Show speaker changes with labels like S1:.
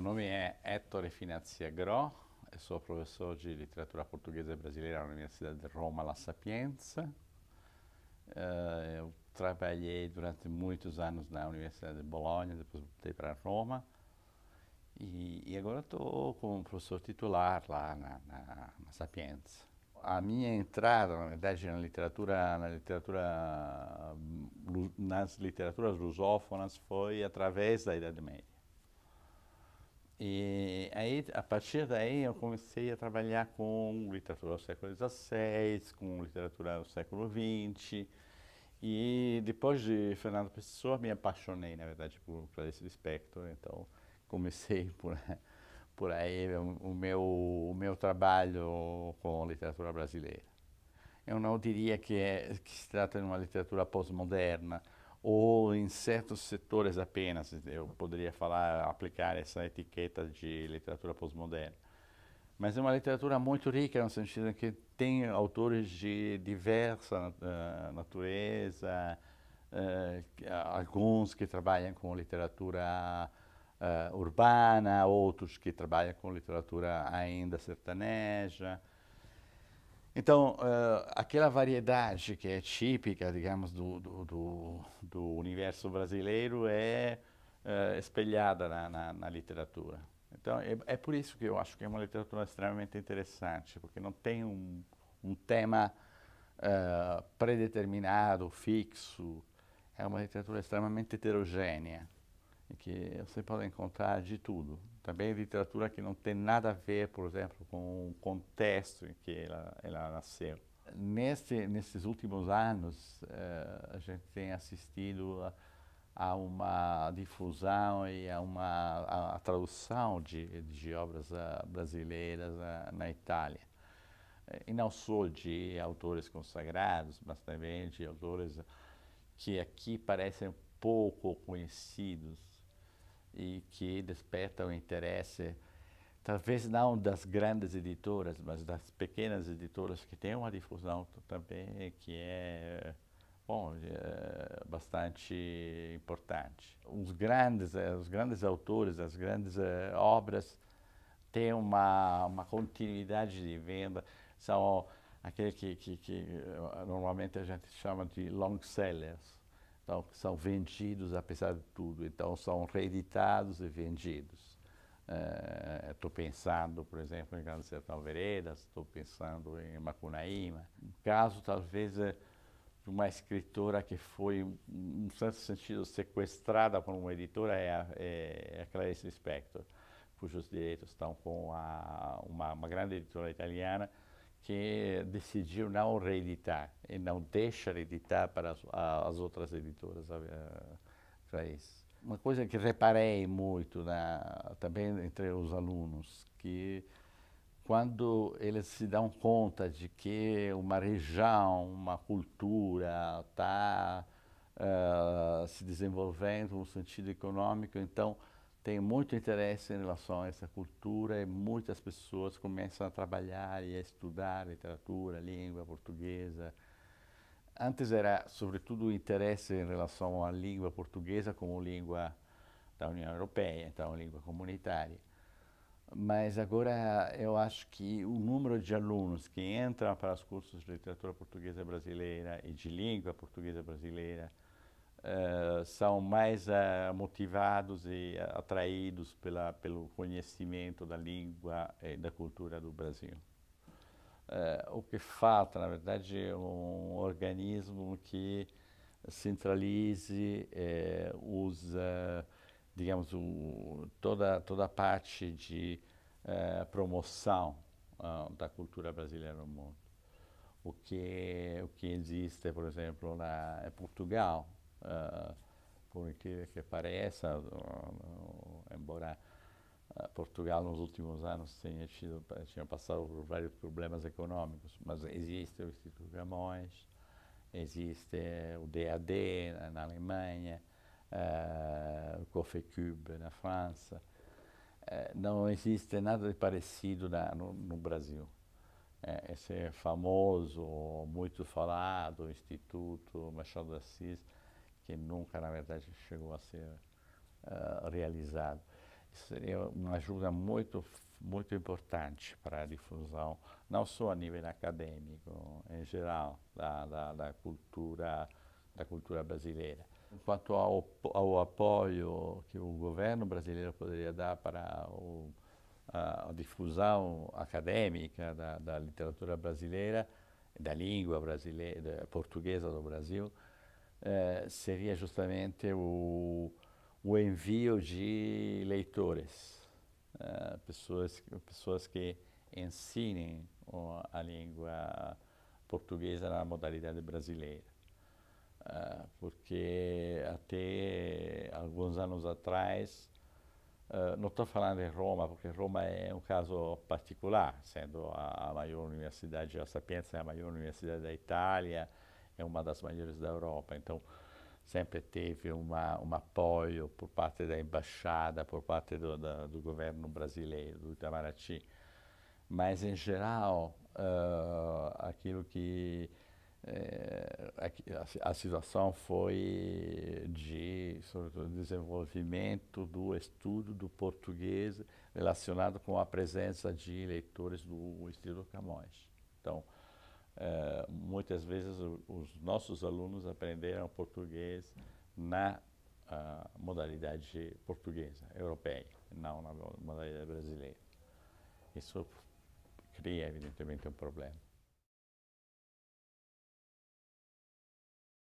S1: Meu nome é Ettore Finazzi Agro, sou professor de literatura portuguesa e brasileira na Universidade de Roma La Sapienza. Eu eh, trabalhei durante muitos anos na Universidade de Bolonha, depois voltei para Roma. E, e agora estou como professor titular lá na, na, na Sapienza a minha entrada, na verdade, na literatura, na literatura, mm, nas literaturas lusófonas foi através da Idade Média. E aí, a partir daí, eu comecei a trabalhar com literatura do século XVI, com literatura do século XX. E depois de Fernando Pessoa, me apaixonei, na verdade, por Clarice Lispector. Então, comecei por, por aí o meu, o meu trabalho com literatura brasileira. Eu não diria que, é, que se trata de uma literatura pós-moderna, ou em certos setores apenas, eu poderia falar, aplicar essa etiqueta de literatura pós-moderna. Mas é uma literatura muito rica, no sentido que tem autores de diversa uh, natureza, uh, alguns que trabalham com literatura uh, urbana, outros que trabalham com literatura ainda sertaneja, então, uh, aquela variedade que é típica, digamos, do, do, do, do universo brasileiro é uh, espelhada na, na, na, literatura. Então, é, é, por isso que eu acho que é uma literatura extremamente interessante, porque não tem um, um tema uh, predeterminado, fixo. É uma literatura extremamente heterogênea que você pode encontrar de tudo. Também literatura que não tem nada a ver, por exemplo, com o contexto em que ela, ela nasceu. Nesse, nesses últimos anos, eh, a gente tem assistido a, a uma difusão e a uma a, a tradução de, de obras ah, brasileiras ah, na Itália. Eh, e não só de autores consagrados, mas também de autores que aqui parecem pouco conhecidos e que desperta o interesse, talvez não das grandes editoras, mas das pequenas editoras que têm uma difusão também que é bom, é bastante importante. Os grandes, eh, os grandes autores, as grandes é, obras têm uma, uma continuidade de venda, são aqueles que, que, que eh, normalmente a gente chama de long sellers então, são vendidos apesar de tudo, então são reeditados e vendidos. Estou uh, pensando, por exemplo, em Grande Sertão Veredas, estou pensando em Macunaíma. Um caso, talvez, eh, de uma escritora que foi, em certo sentido, sequestrada por uma editora é a, é, é a Clarice Lispector, cujos direitos estão com a, uma, uma grande editora italiana, que decidiu não reeditar e não deixa reeditar para as, as outras editoras eh, para isso. Uma coisa que reparei muito na, também entre os alunos, que quando eles se dão conta de que uma região, uma cultura está uh, eh, se desenvolvendo no sentido econômico, então tem muito interesse em relação a essa cultura e muitas pessoas começam a trabalhar e a estudar literatura, língua portuguesa. Antes era sobretudo interesse em relação à língua portuguesa como língua da União Europeia, então língua comunitária. Mas agora eu acho que o número de alunos que entram para os cursos de literatura portuguesa brasileira e de língua portuguesa brasileira eh, são mais uh, motivados e eh, atraídos pela, pelo conhecimento da língua e da cultura do Brasil. o que falta, na verdade, é um organismo que centralize eh, digamos, o, toda, toda a parte de uh, promoção uh, da cultura brasileira no mundo. O que, o que existe, por exemplo, na, em é Portugal, ah, por incrível que pareça, ah, ah, embora Portugal nos últimos anos tenha, tido, tenha passado por vários problemas econômicos, mas existe o Instituto Gamões, existe o DAD na, Alemanha, o o Cube na França. Eh, não existe nada de parecido na, no, no, Brasil. Eh, esse famoso, muito falado Instituto Machado de Assis que nunca, na verdade, chegou a ser uh, realizado. Isso seria é uma ajuda muito, muito importante para a difusão, não só a nível acadêmico, em geral, da, da, da cultura, da cultura brasileira. Quanto ao, ao, apoio que o governo brasileiro poderia dar para o, a, a, difusão acadêmica da, da literatura brasileira, da língua brasileira, portuguesa do Brasil, é, seria justamente o, o, envio de leitores, é, pessoas, pessoas que ensinem a língua portuguesa na modalidade brasileira. É, porque até alguns anos atrás, uh, não estou falando de Roma, porque Roma é um caso particular, sendo a, a maior universidade, a Sapienza é a maior universidade da Itália, é uma das maiores da Europa. Então, sempre teve uma, um apoio por parte da embaixada, por parte do, da, do governo brasileiro, do Itamaraty. Mas, em geral, uh, aquilo que. Eh, a, a, situação foi de sobretudo, desenvolvimento do estudo do português relacionado com a presença de leitores do Instituto Camões. Então, eh, muitas vezes o, os nossos alunos aprenderam português na ah, modalidade portuguesa, europeia, não na modalidade brasileira. Isso cria, evidentemente, um problema.